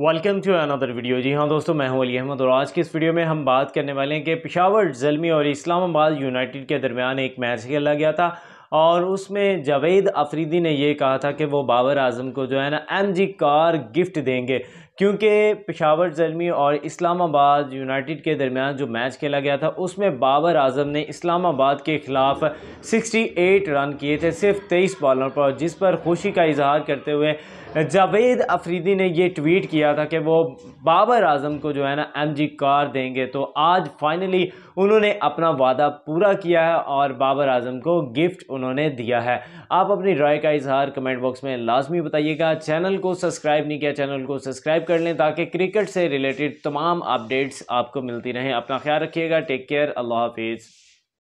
welcome to another video जी हाँ दोस्तों मैं हूँ अली अहमद और आज की इस वीडियो में हम बात करने वाले हैं कि पिशावर जलमी और इस्लामाबाद यूनाइटेड के दरमियान एक मैच खेला गया था और उसमें जावेद अफरीदी ने यह कहा था कि वो बाबर आजम को जो है ना एम जी कार गिफ्ट देंगे क्योंकि पिशावर जलमी और इस्लामाबाद यूनाइटेड के दरमियान जो मैच खेला गया था उसमें बाबर आजम ने इस्लामाबाद के ख़िलाफ़ 68 रन किए थे सिर्फ 23 बॉलों पर जिस पर खुशी का इजहार करते हुए जावेद अफरीदी ने यह ट्वीट किया था कि वो बाबर आजम को जो है ना एम जी कार देंगे तो आज फाइनली उन्होंने अपना वादा पूरा किया है और बाबर आजम को गिफ्ट उन्होंने दिया है आप अपनी राय का इजहार कमेंट बॉक्स में लाजमी बताइएगा चैनल को सब्सक्राइब नहीं किया चैनल को सब्सक्राइब कर लें ताकि क्रिकेट से रिलेटेड तमाम अपडेट्स आपको मिलती रहें अपना ख्याल रखिएगा टेक केयर अल्लाह हाफिज़